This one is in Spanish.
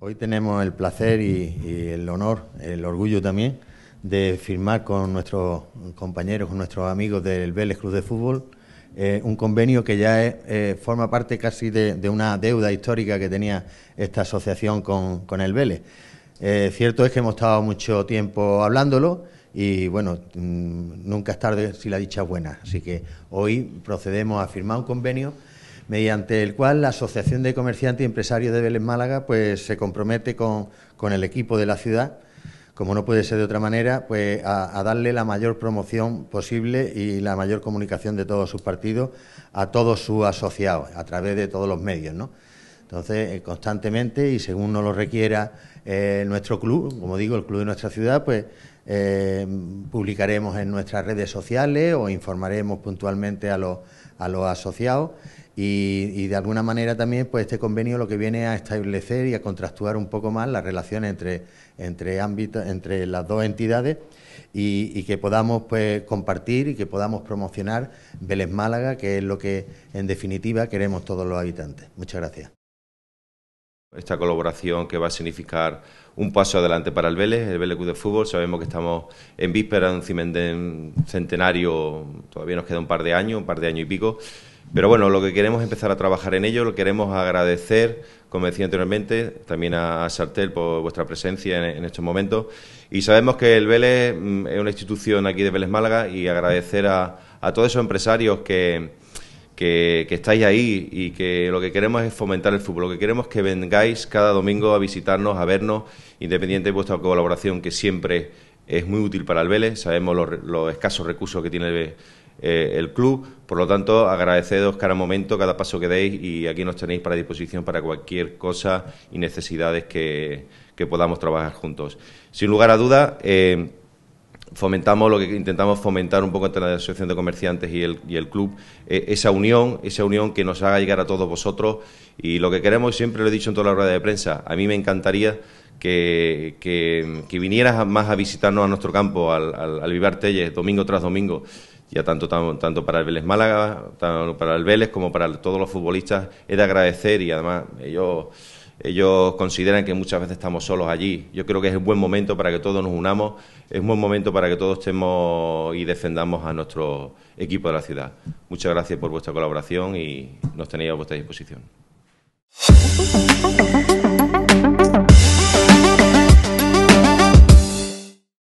Hoy tenemos el placer y, el honor, el orgullo también, de firmar con nuestros compañeros, con nuestros amigos del Vélez Cruz de Fútbol, eh, un convenio que ya eh, forma parte casi de, una deuda histórica que tenía esta asociación con, el Vélez. Eh, cierto es que hemos estado mucho tiempo hablándolo y bueno, mm, nunca es tarde si la dicha es buena. Así que hoy procedemos a firmar un convenio mediante el cual la Asociación de Comerciantes y Empresarios de Vélez Málaga pues, se compromete con, con el equipo de la ciudad, como no puede ser de otra manera, pues a, darle la mayor promoción posible y la mayor comunicación de todos sus partidos a todos sus asociados, a través de todos los medios, ¿no? Entonces, eh, constantemente y según nos lo requiera eh, nuestro club, como digo, el club de nuestra ciudad, pues eh, publicaremos en nuestras redes sociales o informaremos puntualmente a los, a los asociados y, de alguna manera también pues este convenio lo que viene a establecer y a contrastuar un poco más la relación entre, entre, entre las dos entidades y, que podamos pues compartir y que podamos promocionar Vélez Málaga, que es lo que en definitiva queremos todos los habitantes. Muchas gracias. Esta colaboración que va a significar un paso adelante para el Vélez, el Vélez Club de Fútbol. Sabemos que estamos en víspera de un centenario, todavía nos queda un par de años, un par de años y pico. Pero bueno, lo que queremos es empezar a trabajar en ello, lo queremos agradecer, como decía anteriormente, también a Sartel por vuestra presencia en, estos momentos. Y sabemos que el Vélez mm, es una institución aquí de Vélez Málaga y agradecer a, a todos esos empresarios que que, estáis ahí y que lo que queremos es fomentar el fútbol, lo que queremos es que vengáis cada domingo a visitarnos, a vernos, independiente de vuestra colaboración, que siempre es muy útil para el Vélez, sabemos los, escasos recursos que tiene eh, el, club, por lo tanto, agradecedos cada momento, cada paso que deis y aquí nos tenéis para disposición para cualquier cosa y necesidades que, podamos trabajar juntos. Sin lugar a duda, eh, fomentamos lo que intentamos fomentar un poco entre la Asociación de Comerciantes y el, club, eh, esa unión, esa unión que nos haga llegar a todos vosotros y lo que queremos, siempre lo he dicho en toda la rueda de prensa, a mí me encantaría que, que, vinieras más a visitarnos a nuestro campo, al, al, domingo tras domingo ya tanto, tanto, para el Vélez Málaga, tanto para el Vélez como para todos los futbolistas, es de agradecer y además ellos, ellos consideran que muchas veces estamos solos allí. Yo creo que es un buen momento para que todos nos unamos, es un buen momento para que todos estemos y defendamos a nuestro equipo de la ciudad. Muchas gracias por vuestra colaboración y nos tenéis a vuestra disposición.